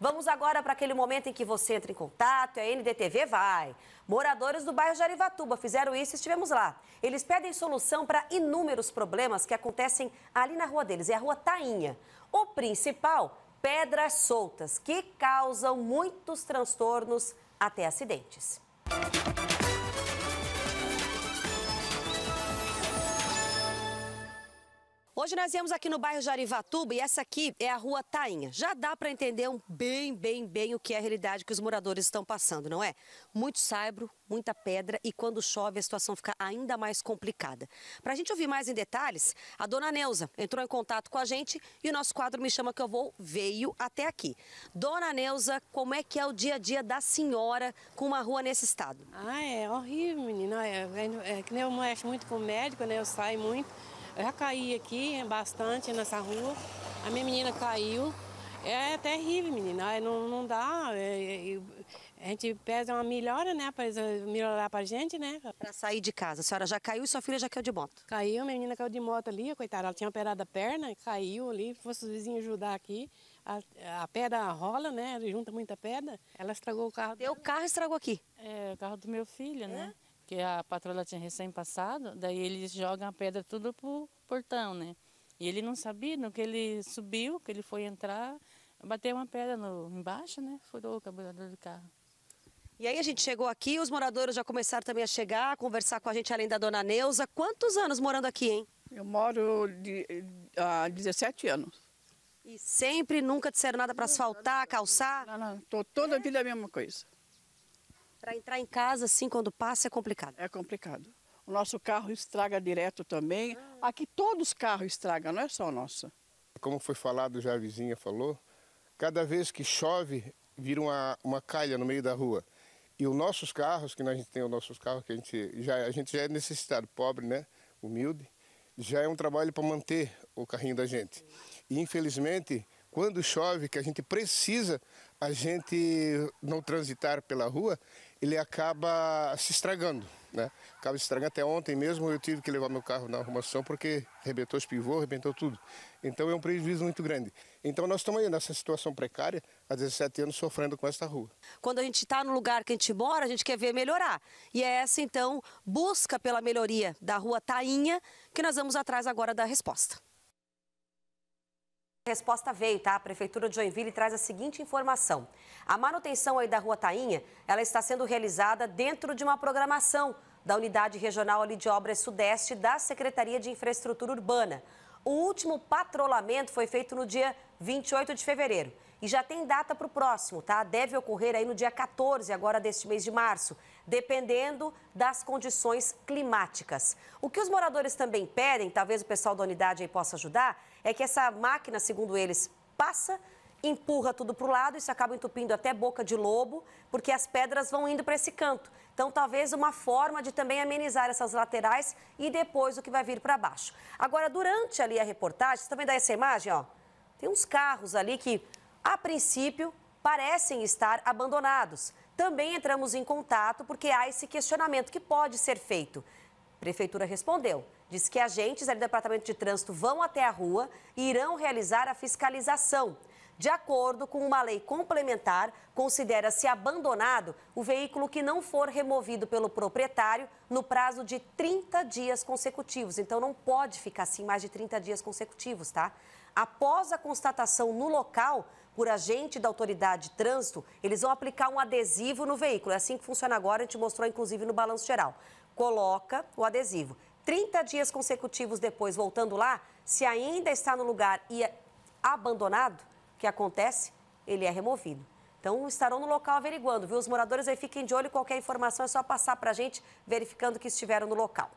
Vamos agora para aquele momento em que você entra em contato e a NDTV vai. Moradores do bairro Jarivatuba fizeram isso e estivemos lá. Eles pedem solução para inúmeros problemas que acontecem ali na rua deles, é a rua Tainha. O principal, pedras soltas, que causam muitos transtornos até acidentes. Hoje nós viemos aqui no bairro Jarivatuba e essa aqui é a rua Tainha. Já dá para entender um bem, bem, bem o que é a realidade que os moradores estão passando, não é? Muito saibro, muita pedra e quando chove a situação fica ainda mais complicada. Para a gente ouvir mais em detalhes, a dona Neuza entrou em contato com a gente e o nosso quadro Me Chama Que Eu Vou veio até aqui. Dona Neuza, como é que é o dia a dia da senhora com uma rua nesse estado? Ah, é horrível, menina. É, é, é, eu mexo muito com o médico, né? Eu saio muito. Eu já caí aqui bastante nessa rua. A minha menina caiu. É terrível, menina. É, não, não dá. É, é, é a gente pede uma melhora, né? Para eh, melhorar para gente, né? Para sair de casa. A senhora já caiu e sua filha já caiu de moto? Caiu, minha menina caiu de moto ali, coitada. Ela tinha operado a perna, caiu ali. Fosse os vizinhos ajudar aqui. A, a pedra rola, né? Junta muita pedra. Ela estragou o carro. Dela. O carro estragou aqui? É, o carro do meu filho, né? é? né? que a patrulha tinha recém passado, daí eles jogam a pedra tudo pro portão, né? E ele não sabia, no que ele subiu, que ele foi entrar, bateu uma pedra no, embaixo, né? Furou o carburador do carro. E aí a gente chegou aqui, os moradores já começaram também a chegar, a conversar com a gente, além da dona Neuza. Quantos anos morando aqui, hein? Eu moro de, há 17 anos. E sempre, nunca disseram nada para asfaltar, calçar? Não, não, tô toda a vida a mesma coisa. Para entrar em casa, assim, quando passa, é complicado? É complicado. O nosso carro estraga direto também. Aqui todos os carros estragam, não é só o nosso. Como foi falado, já a vizinha falou, cada vez que chove, vira uma, uma calha no meio da rua. E os nossos carros, que a gente tem os nossos carros, que a gente já, a gente já é necessitado, pobre, né? Humilde, já é um trabalho para manter o carrinho da gente. E infelizmente, quando chove, que a gente precisa a gente não transitar pela rua, ele acaba se estragando, né? Acaba se estragando. Até ontem mesmo eu tive que levar meu carro na arrumação porque arrebentou os pivôs, arrebentou tudo. Então é um prejuízo muito grande. Então nós estamos aí nessa situação precária, há 17 anos sofrendo com esta rua. Quando a gente está no lugar que a gente mora, a gente quer ver melhorar. E é essa então busca pela melhoria da rua Tainha que nós vamos atrás agora da resposta. Resposta veio, tá? A Prefeitura de Joinville traz a seguinte informação. A manutenção aí da Rua Tainha, ela está sendo realizada dentro de uma programação da Unidade Regional ali de Obras Sudeste da Secretaria de Infraestrutura Urbana. O último patrulhamento foi feito no dia 28 de fevereiro e já tem data para o próximo, tá? Deve ocorrer aí no dia 14 agora deste mês de março, dependendo das condições climáticas. O que os moradores também pedem, talvez o pessoal da unidade aí possa ajudar, é que essa máquina, segundo eles, passa empurra tudo para o lado, isso acaba entupindo até boca de lobo, porque as pedras vão indo para esse canto. Então, talvez uma forma de também amenizar essas laterais e depois o que vai vir para baixo. Agora, durante ali a reportagem, você também dá essa imagem, ó. Tem uns carros ali que a princípio parecem estar abandonados. Também entramos em contato porque há esse questionamento que pode ser feito. A prefeitura respondeu, diz que agentes ali do Departamento de Trânsito vão até a rua e irão realizar a fiscalização. De acordo com uma lei complementar, considera-se abandonado o veículo que não for removido pelo proprietário no prazo de 30 dias consecutivos. Então não pode ficar assim mais de 30 dias consecutivos, tá? Após a constatação no local por agente da autoridade de trânsito, eles vão aplicar um adesivo no veículo. É assim que funciona agora, a gente mostrou inclusive no balanço geral. Coloca o adesivo. 30 dias consecutivos depois, voltando lá, se ainda está no lugar e é abandonado, o que acontece? Ele é removido. Então, estarão no local averiguando, viu? Os moradores aí fiquem de olho, qualquer informação é só passar para a gente, verificando que estiveram no local.